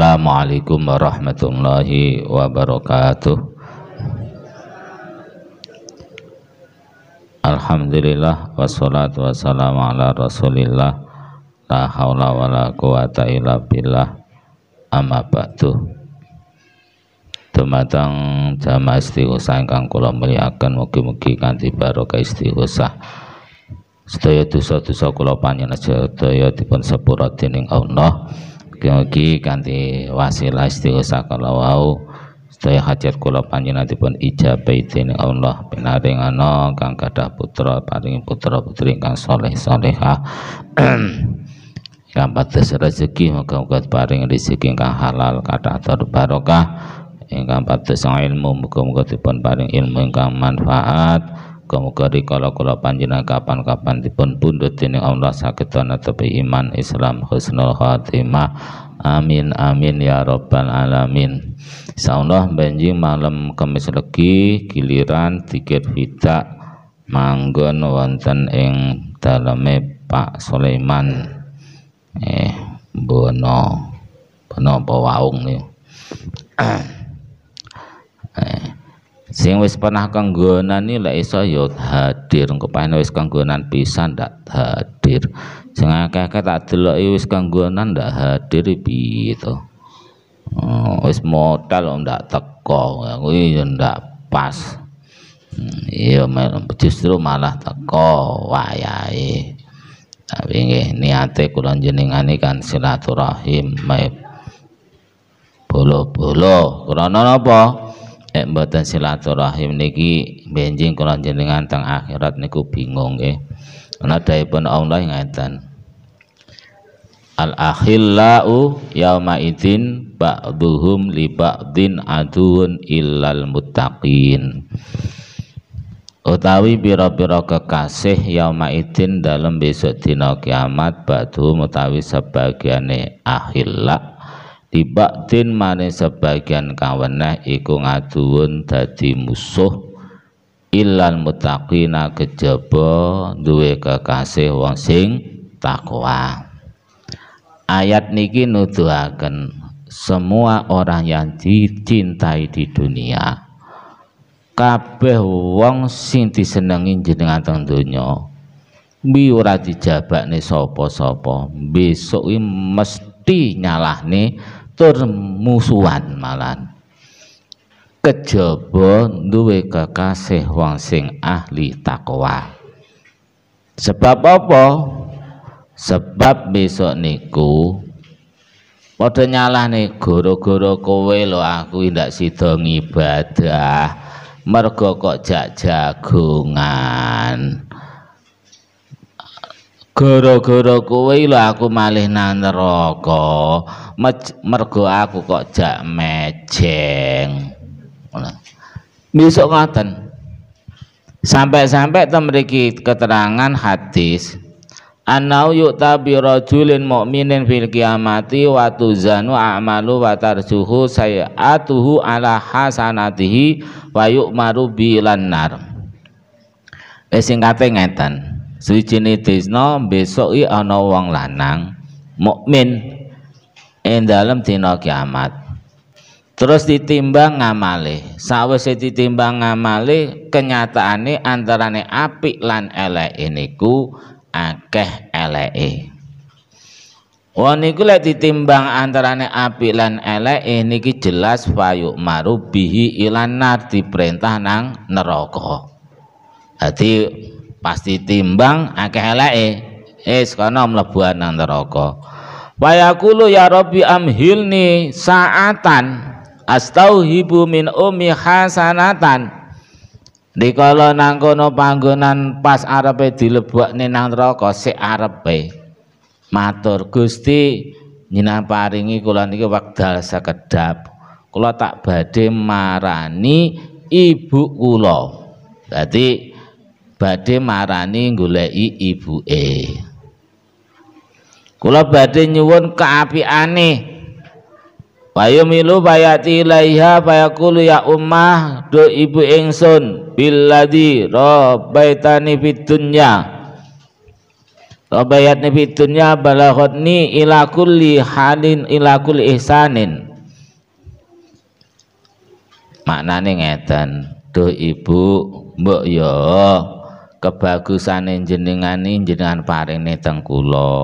Assalamualaikum warahmatullahi wabarakatuh Alhamdulillah wassalatu wassalamu ala rasulillah la wa la quwata illa billah amma ba'du Tumatang jamaah yang ingkang kula mulyakaken mugi-mugi kanthi barokah istighosah sedaya dosa-dosa kula panjenengan sedaya dipun sepura dening Allah mugi-mugi kanthi wasilah istighosah kala wau sedaya hajat kula panjenenganipun ijabahi dening Allah pinaringana kang kadah putra paring putra putri kang saleh salehah kang pates rezeki muga-muga paring rezeki kang halal kathah barokah ingkang pates ilmu muga-muga dipun paring ilmu ingkang manfaat muka muga kalau kala panjenengan kapan-kapan di dipun pundhut ini Allah saged tapi iman Islam husnul khatimah. Amin amin ya Robbal alamin. Insyaallah benji malam Kamis legi giliran tiket vita manggon wonten ing daleme Pak Soleman eh Bono Bono bawaung nih. eh sing wis pernah kanggonani lek iso yo ya hadir engko panen wis kanggonan pisan ndak hadir sing akeh-akeh tak deloki wis kanggonan ndak hadir piye to oh, wis modal ndak teko kuwi ya ndak pas hmm, iya justru malah teko wayahe tapi nggih niate kula jenengan kan silaturahim bae bolo-bolo krana napa eh mboten silaturahim niki benjing kula jenengan teng akhirat niku bingung nggih. pun Allah ngaitan. Al akhillau yauma idzin ba'dhum li ba'din adun illal muttaqin. Utawi biro-biro kekasih yauma idzin dalam besok dina kiamat ba'dhum utawi sebagiane akhilla Dibaktin mane sebagian kaweneh iku ngaduun dadi musuh ilan mutakina kejaba duwe kekasih wong sing takwa. Ayat niki nuduhaken semua orang yang dicintai di dunia kabeh wong sing disenengi jenengan teng donya mbi ora dijabakne sapa-sapa besok mesti nyalahne tur musuhan malan kejaba duwe kekasih wong sing ahli takwa sebab apa sebab besok niku padha nih gara-gara kowe lo aku tidak sida ngibadah mergo kok jak gara-gara kowe lho aku malih nang neraka mergo aku kok jak mejeng besok ngoten sampai-sampai temriki keterangan hadis anau yukta bi rajulin mukminin fil kiamati watu zanu a'malu wa saya atuhu ala hasanatihi wa maru bilan nar wis eh, singkate Swijine dina besok iki ana wong lanang mukmin ing tino dina kiamat. Terus ditimbang ngamale. Sawise ditimbang ngamale, kenyataane antarane apik lan eleke niku akeh eleke. Wong niku lek ditimbang antarane apik lan eleke niki jelas fayu marubihi ilan nar diperintah nang neraka. Dadi pasti timbang akeh eleke es kono mlebu nang neraka wa yaqulu ya rabbi amhilni saatan astauhibu min ummi hasanatan dikala nang kono panggonan pas arepe dilebokne nang neraka sik arepe matur Gusti nyenan paringi kula niki wekdal sekedap kula tak badhe marani ibu kula berarti badhe marani goleki ibuke. Kula badhe nyuwun kaapiane. milu bayati ilaiha bayakulu ya ummah do ibu ingsun billadi robaitani fid dunya. Rabbayatni fid dunya balaghotni ila kulli halin ila kulli ihsanin. Maknane ngeten, do ibu mbok yo kebagusane jenengan jenengan paringne teng tengkulo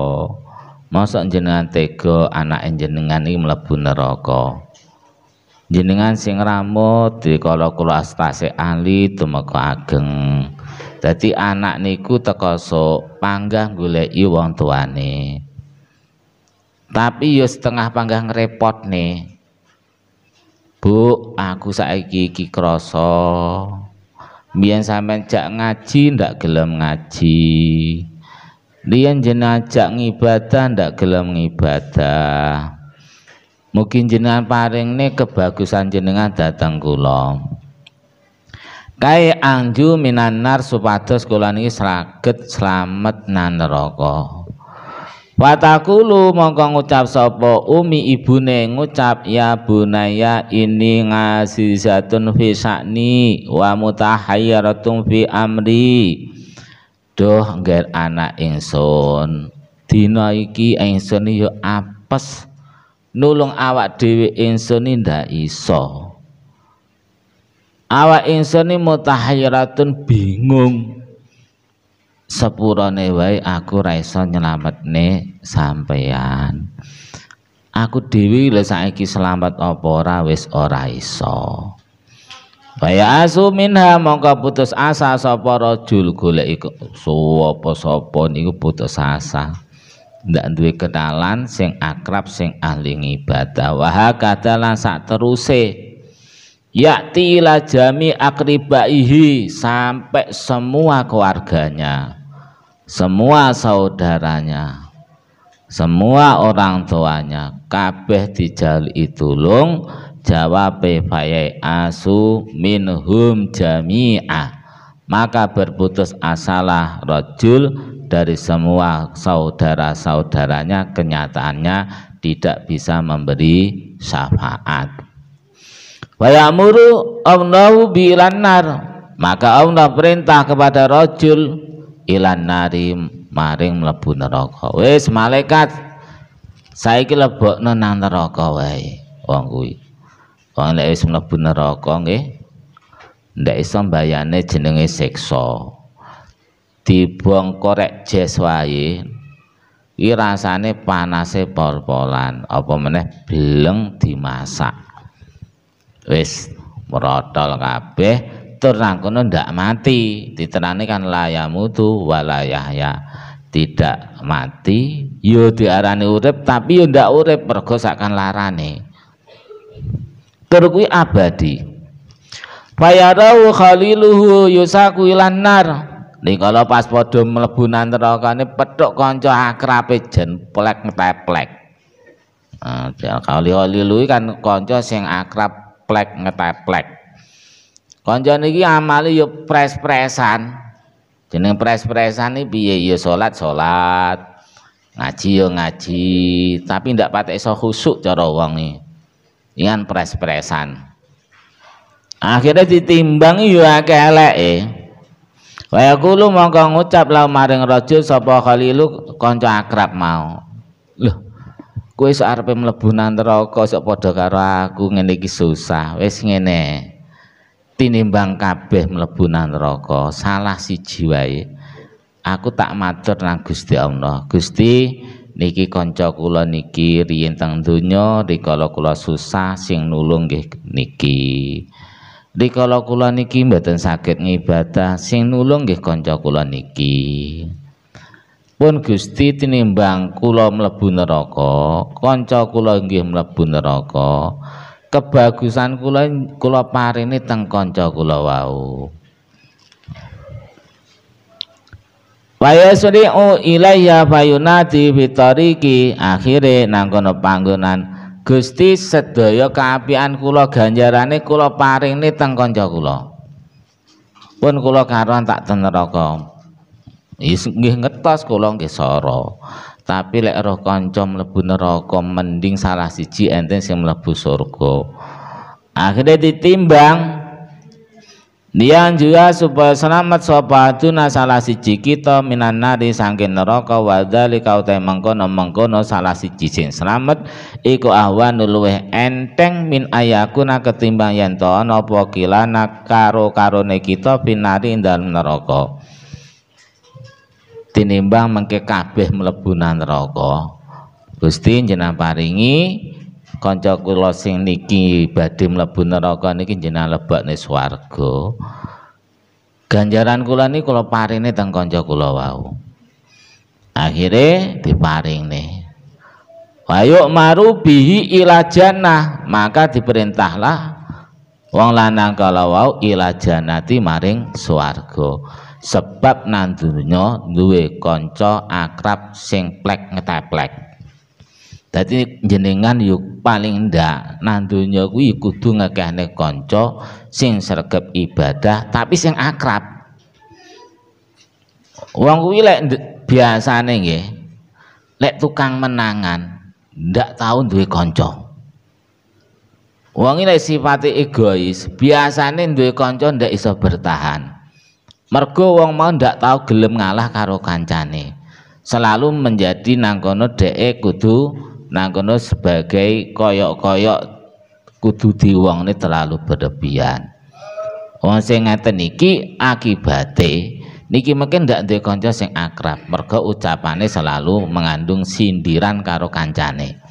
mosok jenengan tega anak jenengan ini melebu neraka jenengan sing ramut dikala kula astase ahli tumeka ageng dadi anak niku teka panggang gule iwang tuane tapi yo ya setengah panggang repot nih Bu, aku saiki krosok biyen sampean jak ngaji ndak gelem ngaji Rian jenengan jak ngibadah ndak gelem ngibadah. Mungkin jenengan nih kebagusan jenengan datang kula. Kae angju minanar supados kula niki sraget slamet nan Watakulu mongko ngucap sopo umi ibune ngucap ya bunaya ini ngasih ngasizatun fi sakni wa mutahayyaratun fi amri. doh ngger anak ingsun. Dina iki ingsun yo iya apes. Nulung awak dhewe ingsun ndak iso. Awak ingsun mutahayyaratun bingung sepurane wae aku ra iso nyelametne sampean. Aku Dewi lek saiki selamat apa ora wis ora iso. Baya asu minha mongko putus asa sapa rajul golek iku sapa-sapa niku putus asa. ndak duwe kenalan sing akrab sing ahli ibadah wa kadalan sak teruse yakti ila jami akribaihi sampai semua keluarganya semua saudaranya semua orang tuanya kabeh dijali tulung jawab faye asu minhum jamiah maka berputus asalah rojul dari semua saudara-saudaranya kenyataannya tidak bisa memberi syafaat wayamuru Allah bilanar maka Allah perintah kepada rojul ilan nari maring mlebu neraka wis malaikat saiki lebokno nang neraka wae wong kuwi wong lek wis mlebu neraka nggih ndak iso mbayane jenenge siksa dibong korek jes wae iki rasane panase pol-polan apa meneh beleng dimasak wis merotol kabeh tur nah, kono ndak mati diterane kan layamu tu walayah ya tidak mati yo diarani urip tapi yo ndak urip mergo sakan larane tur kuwi abadi fayarau khaliluhu yusaku ilan nar kalau pas podo mlebu nang ini petuk konco akrabe jen plek meteplek. Ah, kali-kali kan konco sing akrab plek ngeteplek. Konco iki amali ya pres-presan. Jeneng pres-presan iki piye ya solat salat-salat, ngaji ya ngaji, tapi ndak patek iso khusuk cara wong iki. prespresan. pres-presan. Akhirnya ditimbang ya akeh eleke. Wa yaqulu mongko ngucap la maring raja sapa khalilu konco akrab mau. Loh, kowe sok arepe mlebu nang neraka sok padha karo aku ngene iki susah. Wis ngene tinimbang kabeh mlebu nang neraka salah siji wae aku tak matur nang Gusti Allah Gusti niki kanca kula niki riyen teng donya rikala kula susah sing nulung nggih niki rikala kula niki mboten saged ngibadah sing nulung nggih kanca kula niki pun Gusti tinimbang kula mlebu neraka kanca kula nggih mlebu neraka kebagusan kula kula parini teng kanca kula wau wa yasri'u ilayya fayunati fitariki akhire nang kono panggonan Gusti sedaya kaapian kula ganjarane kula paringi teng kanca kula pun kula karuan tak ten neraka nggih ngetos kula nggih sara tapi lek roh kanca mlebu neraka mending salah siji enten sing mlebu surga akhirnya ditimbang dia juga supaya selamat sobatuna salah siji kita minan nari sangkin neraka wadhali kau teh mengkono mengkono salah siji sing selamat iku ahwa luweh enteng min ayakuna ketimbang yang to napa kilana karo karone kita pinari dalam neraka tinimbang mengke kabeh melebunan rokok Gusti jenengan paringi kanca kula sing niki badhe mlebu neraka niki jenang lebakne swarga ganjaran kula niki kula paringne teng kanca kula wau akhire diparingne Ayo maru bihi ila jannah maka diperintahlah wong lanang kalau wau ila jannati maring swarga sebab nantunya, duwe konco akrab sing plek ngeteplek jadi jenengan yuk paling ndak nantunya ku kuwi kudu ngekehne konco sing sergap ibadah tapi sing akrab uang kuwi lek biasane nggih lek tukang menangan ndak tau duwe konco. Wong ini sifatnya egois, biasane duwe konco ndak iso bertahan mergo wong mau ndak tahu gelem ngalah karo kancane selalu menjadi nangkono dhek kudu nangkono sebagai koyok-koyok kudu ini terlalu berlebihan wong sing ngaten iki akibate niki mungkin ndak duwe kanca sing akrab mergo ucapane selalu mengandung sindiran karo kancane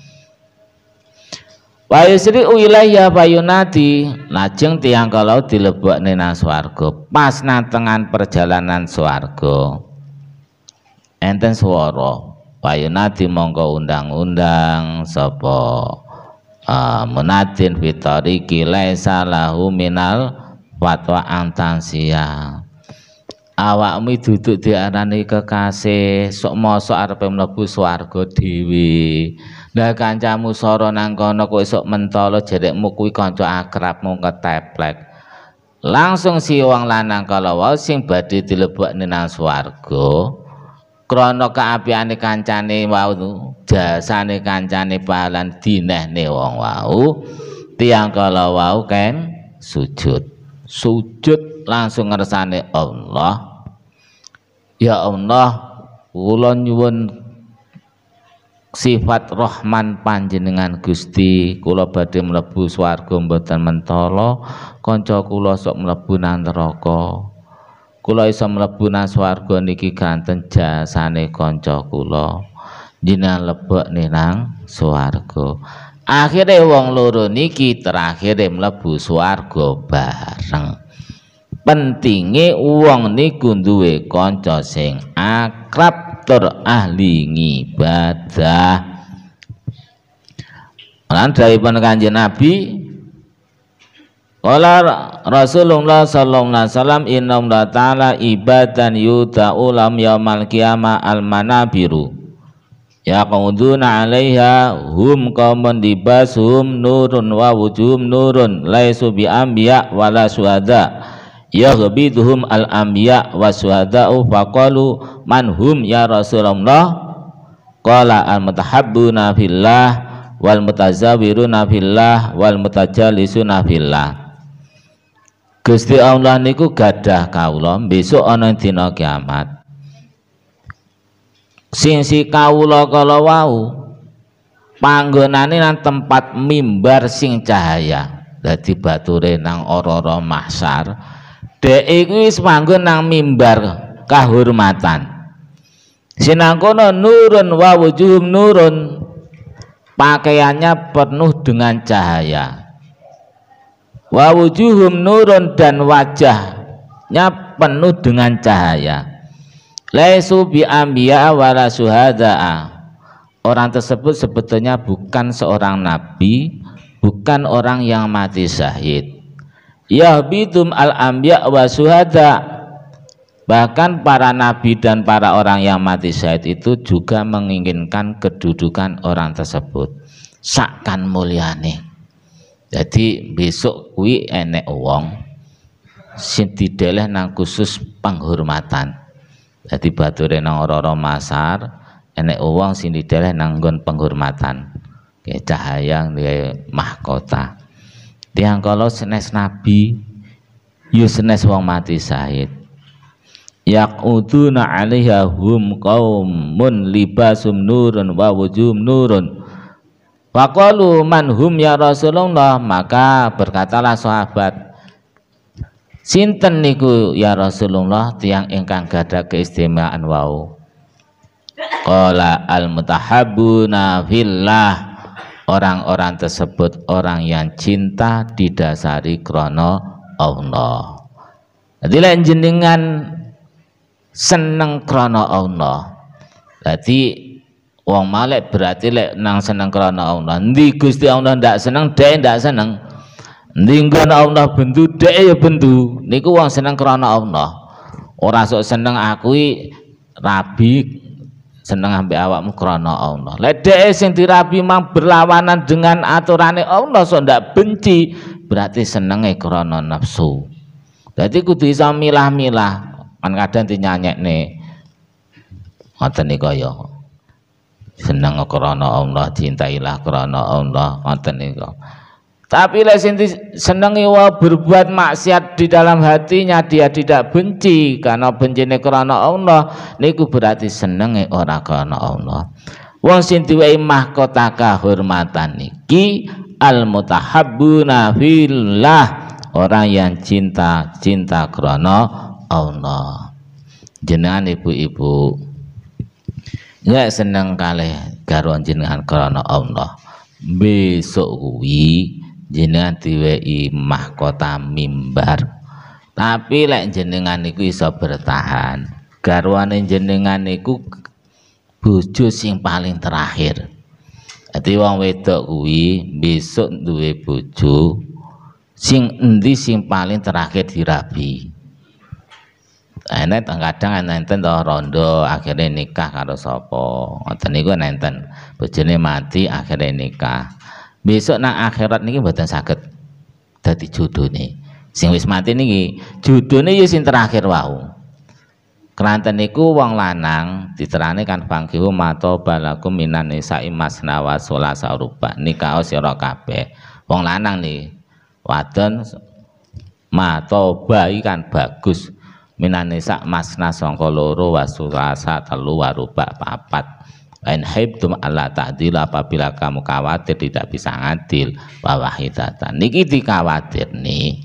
Wa yusri wilayah Nadi, najeng tiang kalau dilebok Nina Swargo, pas natengan perjalanan Swargo, enten Bayu Nadi mongko undang-undang sopo uh, e, munatin fitori laisa salahu minal fatwa antansia mi duduk di diarani kekasih sok mosok arpe melebu swarga diwi lah kancamu soro nang kono kok esuk mentolo jerekmu kuwi kanca akrabmu keteplek. Langsung si wong lanang wau sing badhe dilebokne nang swarga krana kaapiane kancane wau jasane kancane pahalan dinehne wong wau tiang wau ken sujud. Sujud langsung ngersane Allah. Ya Allah, kula nyuwun sifat Rohman panjenengan Gusti kula badhe mlebu swarga mboten mentala kanca kula sok mlebu nang neraka kula iso mlebu nang swarga niki ganten jasane kanca kula jenengan lebokne nang swarga akhirnya wong loro niki terakhir mlebu swarga bareng pentinge uang niku duwe kanca sing akrab faktor ahli ngibadah Lan dari Kanjeng Nabi Kala Rasulullah sallallahu alaihi wasallam inna la ta'ala ibadan yuta ulam yaumal qiyamah al manabiru ya qauduna 'alaiha hum qaumun hum nurun wa wujuhum nurun laisu bi anbiya wala suhada' yaghbiduhum al-amya wa suhada'u faqalu manhum ya Rasulullah qala al-mutahabbuna fillah wal mutazawiruna fillah wal mutajalisuna fillah Gusti Allah niku gadah kaula besok ana dina kiamat sing si kaula kala wau panggonane nang tempat mimbar sing cahaya dadi bature nang ora-ora mahsyar dek iku nang mimbar kehormatan sinangkono nurun wa nurun pakaiannya penuh dengan cahaya wawujuhum nurun dan wajahnya penuh dengan cahaya lesu biambia wala suhada'a orang tersebut sebetulnya bukan seorang nabi bukan orang yang mati syahid yahbitum al-anbiya wa suhada bahkan para nabi dan para orang yang mati syahid itu juga menginginkan kedudukan orang tersebut sakkan muliani jadi besok kui enek wong sing nang khusus penghormatan jadi batu renang ora masar enek wong sing dideleh nang penghormatan kayak cahaya mahkota tiang kalau senes nabi yusnes ya wong mati sahid yaquduna alihahum hum mun libasum nurun wa wujum nurun Wakalu manhum ya Rasulullah maka berkatalah sahabat Sinten niku ya Rasulullah tiang ingkang gada keistimewaan wau Kola al mutahabbuna fillah orang-orang tersebut orang yang cinta didasari krono Allah jadi lain jenengan seneng krono Allah jadi wong malek berarti lek nang seneng krono Allah ndi Gusti Allah ndak seneng dek ndak seneng ndi Allah bentu dek ya bentu niku wong seneng krono Allah ora sok seneng aku rabi seneng ambek awakmu krana Allah. Lah dhek sing dirabi mang berlawanan dengan aturane Allah sok ndak benci, berarti senenge krana nafsu. Dadi kudu iso milah-milah. Kan kadang dinyanyekne. Ngoten iki kaya seneng krana Allah, cintailah krana Allah, ngoten niku. Tapi lek sing senengi wa berbuat maksiat di dalam hatinya dia tidak benci karena bencine karena Allah niku berarti senengi ora karena Allah. Wong sing diwehi mahkota kehormatan niki al mutahabbuna fillah orang yang cinta cinta karena Allah. Jenengan ibu-ibu nggak seneng kali garwan jenengan karena Allah. Besok wii jenengan diwi mahkota mimbar tapi lek jenengan niku iso bertahan garwane jenengan niku bojo sing paling terakhir Dadi wong wedok kuwi besok duwe bojo sing endi sing paling terakhir dirabi. Eh, Enak kadang nenten to rondo akhirnya nikah karo sapa. Ngoten niku nenten bojone mati akhirnya nikah besok nang akhirat niki mboten saged dadi jodone sing wis mati niki jodone ya sing terakhir wau keranteniku niku wong lanang diterane kan pangkihu mato balakum minan nisa imasna wa sulasa rupa. nikah sira kabeh. Wong lanang nih wadon mato bayi kan bagus minan nisa masna sangka loro wa sulasa telu wa papat. Lain haibtum Allah ta'dil apabila kamu khawatir tidak bisa ngadil wahidatan. Niki dikhawatir nih.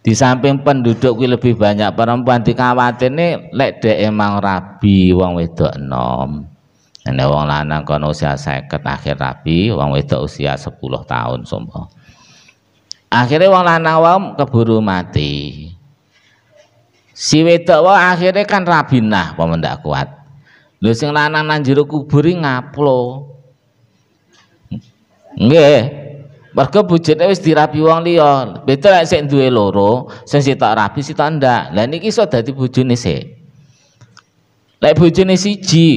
Di samping penduduk kuwi lebih banyak perempuan dikhawatir nih lek dhek emang rabi wong wedok enom. Ini wong lanang kono usia seket akhir rabi, wong wedok usia 10 tahun sumpah. Akhirnya wong lanang wong keburu mati. Si wedok wong akhirnya kan rabinah pemendak kuat. Lho sing lanang nang jero kubur ngaplo. Nggih. Mergo bujute wis dirapi wong liya. Beda lek sik duwe loro, sing sitok rapi sitok ndak. Lah niki iso dadi bojone sik. Lek bojone siji,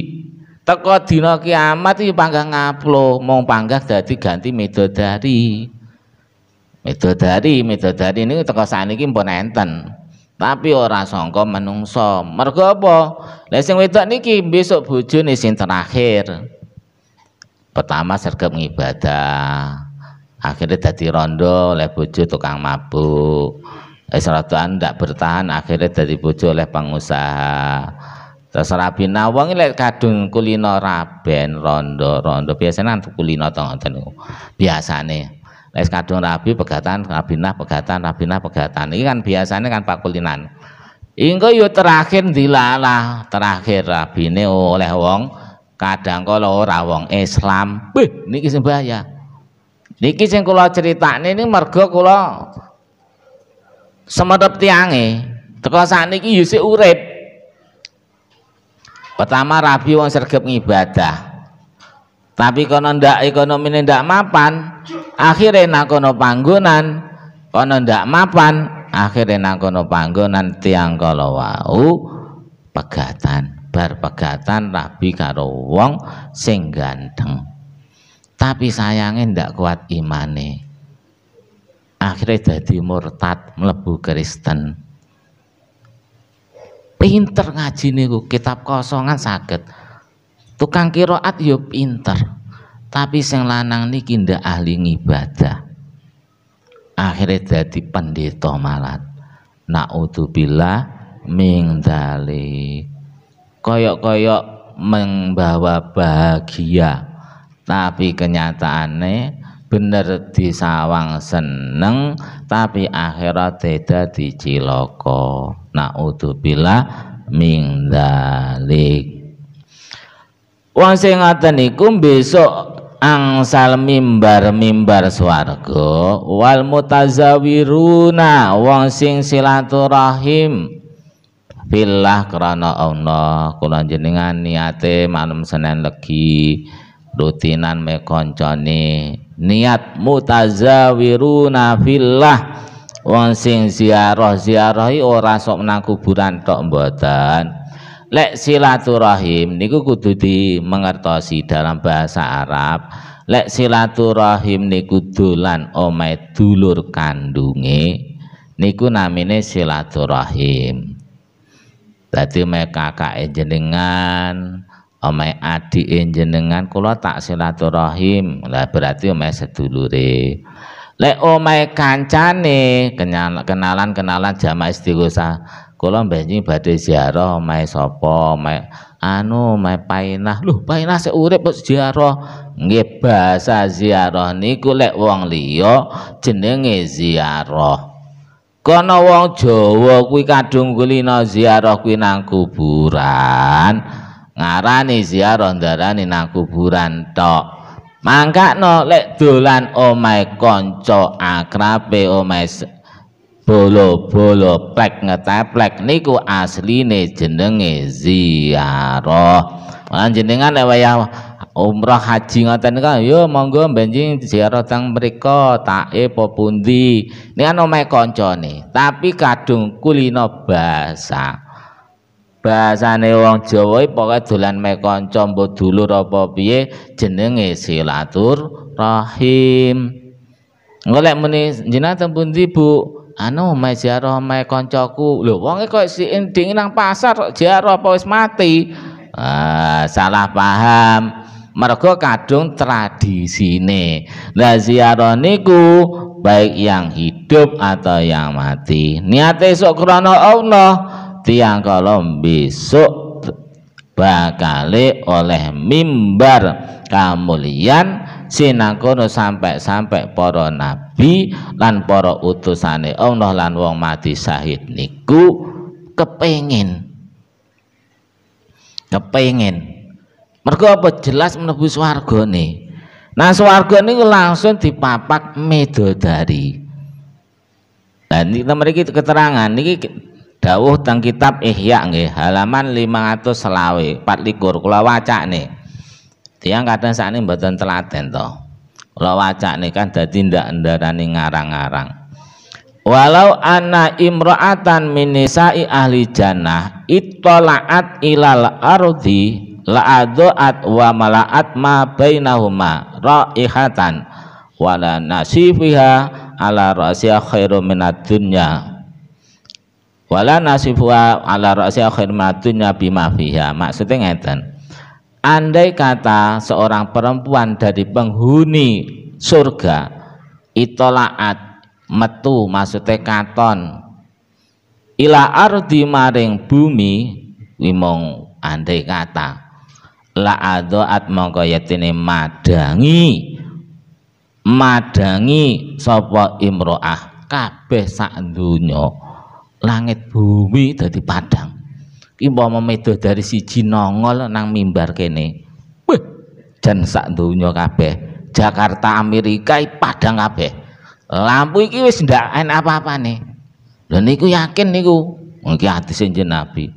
teko dina kiamat iki panggah ngaplo, mau panggah dadi ganti medodari. Medodari, medodari niku teko saniki mpun enten tapi ora sangka menungso mergo apa lha sing wedok niki besok bojone sing terakhir pertama sergap ngibadah akhirnya dadi rondo oleh bojo tukang mabuk wis rodoan tidak bertahan akhirnya dadi bojo oleh pengusaha terus rabi nawang lek kadung kulino raben rondo rondo biasanya nanti kulino to ngoten biasane Es kadung rabi pegatan rabi nah pegatan rabi nah pegatan. Ini kan biasanya kan pakulinan. Ingko yo ya terakhir dilalah, terakhir rabi rabine oleh wong kadang kalau rawong Islam. Wih, niki sing bahaya. Niki sing kula critakne ini mergo kula semerep tiange. Teko sakniki yo ya si urip. Pertama rabi wong sergap ngibadah tapi kono ndak ekonomi eh, ndak mapan akhirnya nang kono panggonan kono ndak mapan akhirnya nang kono panggonan tiang kala wau pegatan bar pegatan rabi karo wong sing ganteng tapi sayangnya ndak kuat imane akhirnya jadi murtad melebu Kristen pinter ngaji niku kitab kosongan sakit tukang kiroat yuk ya pinter tapi sing lanang niki ndak ahli ngibadah akhirnya jadi pendeta malat naudzubillah min koyok-koyok membawa bahagia tapi kenyataannya bener disawang seneng tapi akhirat tidak ciloko. naudzubillah min dalik wong sing ngoten besok angsal mimbar-mimbar swarga wal mutazawiruna wong sing silaturahim billah krana Allah kula jenengan niate malam Senin legi rutinan me koncone niat mutazawiruna fillah wong sing ziarah ziarahi ora sok menang kuburan tok mboten lek silaturahim niku kudu mengertosi dalam bahasa Arab lek silaturahim niku dolan omai dulur kandungi, niku namine silaturahim kakak omai kakak jenengan omai adik jenengan kula tak silaturahim lah berarti omai sedulure lek omai kancane kenalan-kenalan jama'ah istighosah kula mbenjing badhe ziarah mae sapa mae anu mae painah lho painah sik urip kok ziarah nggih basa ziarah niku lek wong liya jenenge ziarah kono wong jowo kuwi kadung kulina ziarah kuwi nang kuburan ngarani ziarah darani nang kuburan tok Mangkakno lek dolan omahe kanca akrabe omahe bolo-bolo plek ngeteplek niku asline jenenge ziarah. Lan jenengan nek wayah umrah haji ngoten kan yo monggo benjing ziarah teng tak tae apa pundi. Nikan omahe kancane, tapi kadung kulino basa. Bahasane wong Jawa pokoke dolan me kanca mbok dulur apa piye jenenge silaturahim. Engko lek muni jenengan teng pundi Bu? anu mae ziarah mae koncoku lho wonge kok si ending nang pasar kok ziarah apa wis mati ah, salah paham mergo kadung tradisine la ziarah niku baik yang hidup atau yang mati niat esuk krana Allah tiang kolom besok bakale oleh mimbar kamulian Sinangkono sampai-sampai para nabi lan para utusane Allah lan wong mati syahid niku kepengin kepengin mergo apa jelas menebus warga nih nah swarga niku langsung dipapak medodari dan kita memiliki keterangan niki dawuh tentang kitab Ihya nggih halaman 500 selawe 4 likur kula waca nih Tiang kata saat ini buatan telaten toh. Kalau wacak nih kan jadi tidak ndarani ngarang-ngarang. Walau ana imro'atan minisa'i ahli jannah itola'at ilal ardi la'adu'at wa mala'at ma bainahuma ra'ihatan wala nasifiha ala rasya khairu minat dunya wala nasifuha ala rasya khairu minat dunya bima fiha maksudnya ngerti andai kata seorang perempuan dari penghuni surga itolaat metu maksudnya katon ila ardi maring bumi wimong andai kata la adoat mongko madangi madangi sopo imroah kabeh sa'ndunya langit bumi dari padang ki umpama dari siji nongol nang mimbar kene Wah, dan sak donya kabeh Jakarta Amerika padang kabeh lampu iki wis ndak en apa-apa nih lo niku yakin niku hati hadis Nabi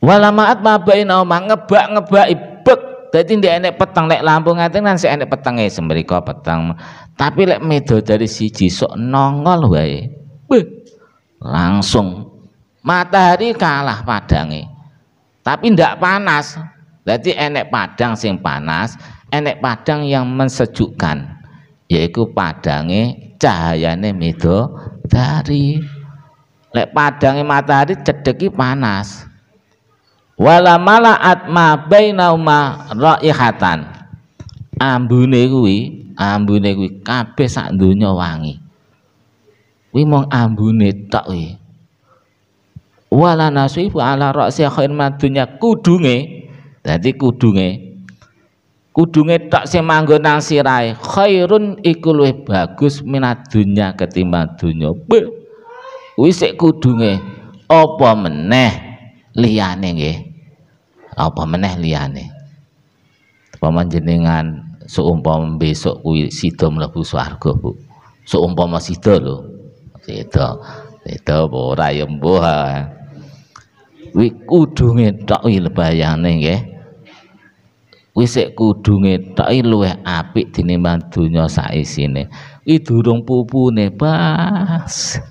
walamaat mabaina omah ngebak ngebak ibek jadi ndak enek petang lek lampu ngaten nang enek petang ya semerika petang tapi lek medo dari siji sok nongol wae Wah, langsung matahari kalah padang, tapi tidak panas Berarti enek padang sing panas enek padang yang mensejukkan yaitu padangnya cahayanya mido dari lek padangnya matahari cedeki panas wala malaat ma bainauma raihatan ambune kuwi ambune kuwi kabeh sak donya wangi kuwi mong ambune tok kuwi wala nasibu ala ra'si khair madunya kudunge dadi kudunge kudunge tak sing manggon nang khairun iku luwih bagus minadunya ketimbang dunya wis sik kudunge apa meneh liyane nggih apa meneh liyane paman jenengan seumpama besok kuwi sida mlebu swarga Bu seumpama sida lho sida sida apa ora ya mbuh wi kudu ngetoki lebayane nggih wis sik kudu ngetoki luwih apik tinimbang donya isine iki durung pupune pas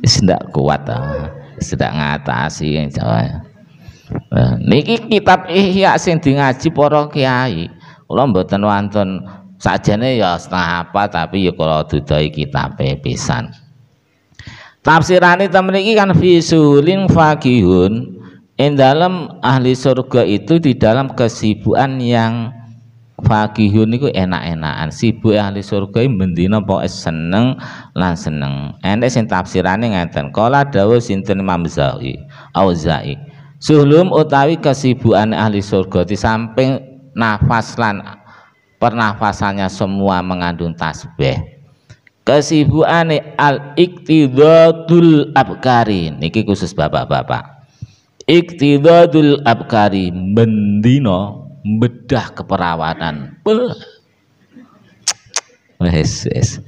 wis ndak kuat ah. wis ndak ngatasi nah, niki kitab ihya sing di ngaji para kiai kula mboten wonten sajane ya setengah apa tapi ya kula dudai kitab pisan tafsirane temen iki kan fisulin faqihun In dalam ahli surga itu di dalam kesibukan yang fakihun itu enak-enakan. Sibuk ahli surga itu mendina pokoknya seneng lan seneng. Enek sing tafsirane ngeten. Kala ada sinten Imam Zawi, Auza'i. sebelum utawi kesibukan ahli surga di samping nafas lan pernafasannya semua mengandung tasbih. Kesibukan al iktidadul abkari niki khusus bapak-bapak iktidadul abkari mendino bedah keperawanan wes wes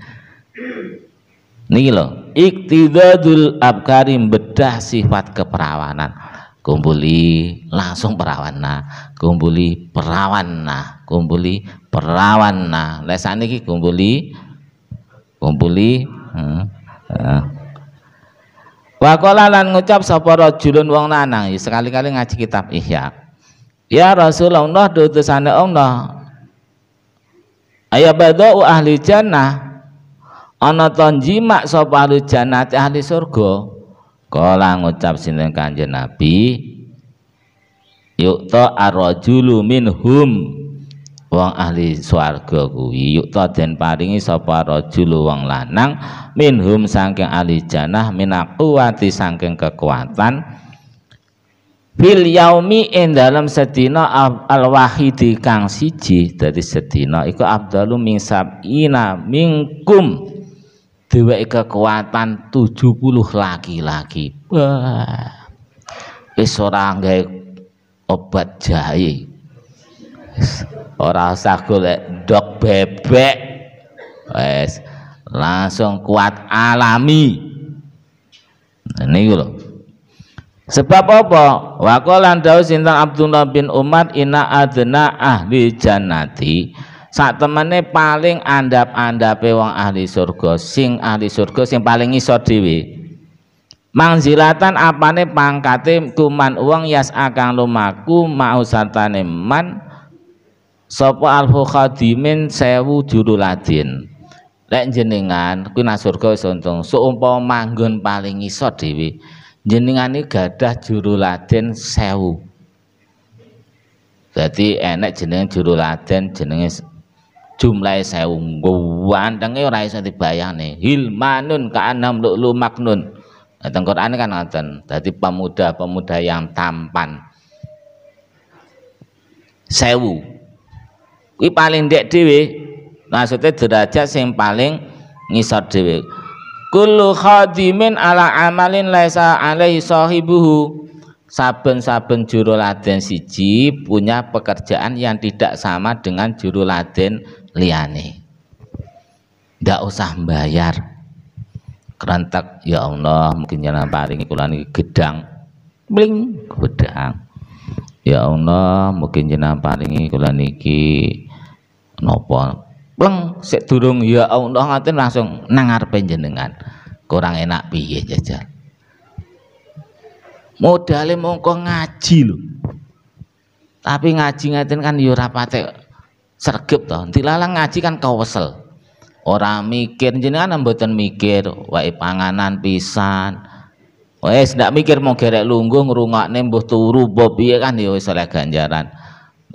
Nih lho iktidadul abkari bedah sifat keperawanan kumpuli langsung perawan kumpuli perawan kumpuli perawan nah lesan ini kumpuli kumpuli hmm, eh, Wakola lan ngucap sapa rajulun wong lanang ya, sekali-kali ngaji kitab Ihya. Ya Rasulullah dutusane Allah. Aya badau ahli jannah ana ton jimak sapa ahli jannah ahli surga. Kala ngucap sinten Kanjeng Nabi yukta arrajulu minhum wong ahli swarga kuwi yuk den paringi sapa rajul wong lanang minhum saking ahli janah minakuwati saking kekuatan fil yaumi ing dalam sedina al wahidi kang siji dari sedina iku abdalu min sabina minkum dewek kekuatan 70 laki-laki wah wis ora obat jahe ora usah golek dok bebek wes langsung kuat alami ini nah, loh sebab apa waqalan dawu sinten Abdullah bin Umar ina adena ahli janati. Saat temennya paling andap-andape wong ahli surga sing ahli surga sing paling iso diwi Mangzilatan apane pangkatim kuman uang yas akang lumaku mau sartane man sapa alfu khadimin sewu juru ladin lek jenengan kuwi nang surga so untung seumpama manggon paling iso dhewe jenengan iki gadah juru ladin sewu jadi enek jenenge juru ladin jenenge jumlahe sewu gantenge ora iso dibayangne hilmanun ka'anam lu maknun Datang nah, Quran kan ngoten. Dadi pemuda-pemuda yang tampan. Sewu kuwi paling dek dhewe maksudnya derajat sing paling ngisor dhewe kullu khadimin ala amalin laisa alaihi sahibuhu saben-saben juru laden siji punya pekerjaan yang tidak sama dengan juru laden liyane ndak usah bayar Kerentak ya Allah mungkin jalan paling kulani gedang bling gedang Ya Allah, mungkin jenengan paringi kula ki Nopo, pleng sik durung ya Allah ngaten langsung nang ngarepe jenengan kurang enak piye jajal modale mongko ngaji lho tapi ngaji ngaten kan ya ora pate sergep to dilalang ngaji kan kawesel ora mikir jenengan mboten mikir wae panganan pisan wis ndak mikir mau gerek lungguh ngrungokne mbuh turu mbuh piye kan ya wis oleh ganjaran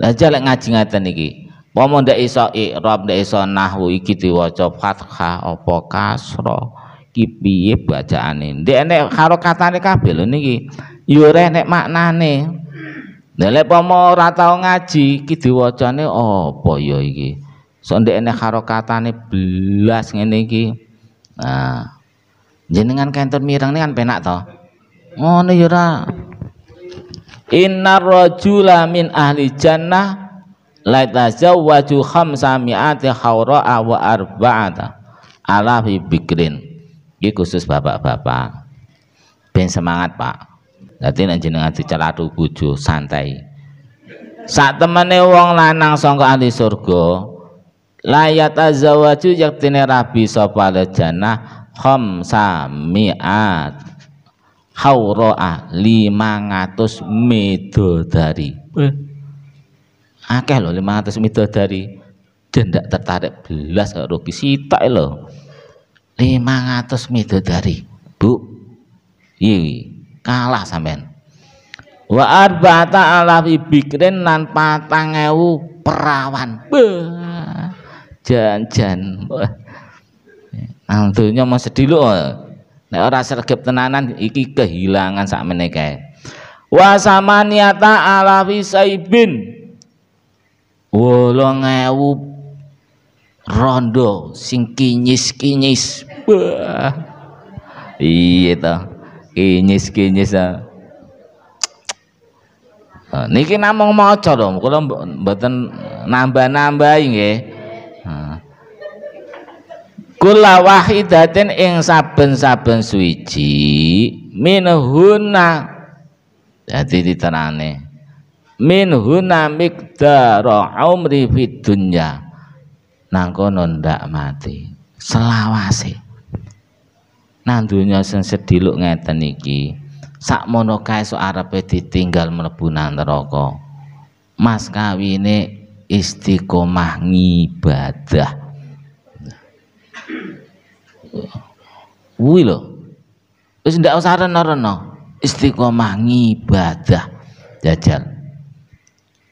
lah lek ngaji ngaten iki Pomo ndak iso i'rab, ndak iso nahwu iki diwaca fathah apa kasra. Iki piye bacaane? Ndek nek katane kabeh lho niki. Yo ya reh nek maknane. Nek lek pomo ora tau ngaji iki diwacane apa ya iki? So ndek nek katane blas ngene iki. Nah, jenengan kantor mireng ini kan penak toh. Ngono oh, ya ora. Innar rajula min ahli jannah la tazawwaju khamsa mi'ati khawra'a wa arba'ata fi bikrin ini khusus bapak-bapak ben semangat pak Jadi nanti jenengan dicelatu bojo santai Saat temene wong lanang sangka ahli surga layat azawaju yaktine rabi jana jannah khamsa mi'at lima ngatus medodari dari. Eh akeh lho 500 midodari dari jendak tertarik belas lo lima lho 500 dari bu iwi iya, iya. kalah sampean wa arba'ata alafi bikrin nan patang ewu perawan be janjan nah, dunia mau sedih lo nek ora sergap tenanan iki kehilangan sak menikae wa samaniata alafi saibin wolong ewu rondo sing kinyis kinyis wah iya ta kinyis kinyis ah nah, niki namung maca to kula mboten nambah-nambahi nggih nah. kula wahidatin ing saben-saben suwiji minuhuna. dadi diterane min huna miqdara umri fid dunya nang kono ndak mati selawase nang dunya sing sediluk ngeten iki sakmono kae sok arepe ditinggal mlebu nang neraka mas kawine istiqomah ngibadah kuwi lho wis ndak usah rena-rena istiqomah ngibadah jajal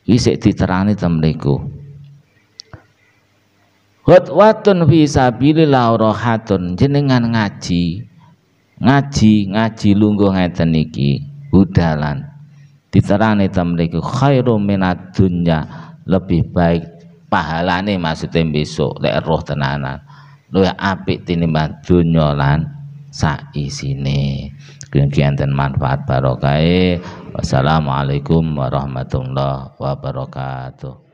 iki diterani temeniku Hotwatun bisa fi sabilillah jenengan ngaji ngaji ngaji lungguh ngeten iki budalan diterangne khairu khairum dunya lebih baik pahalane maksudnya besok lek roh tenanan luwih apik tinimbang donya sak isine Kemudian dan manfaat barokai wassalamualaikum warahmatullahi wabarakatuh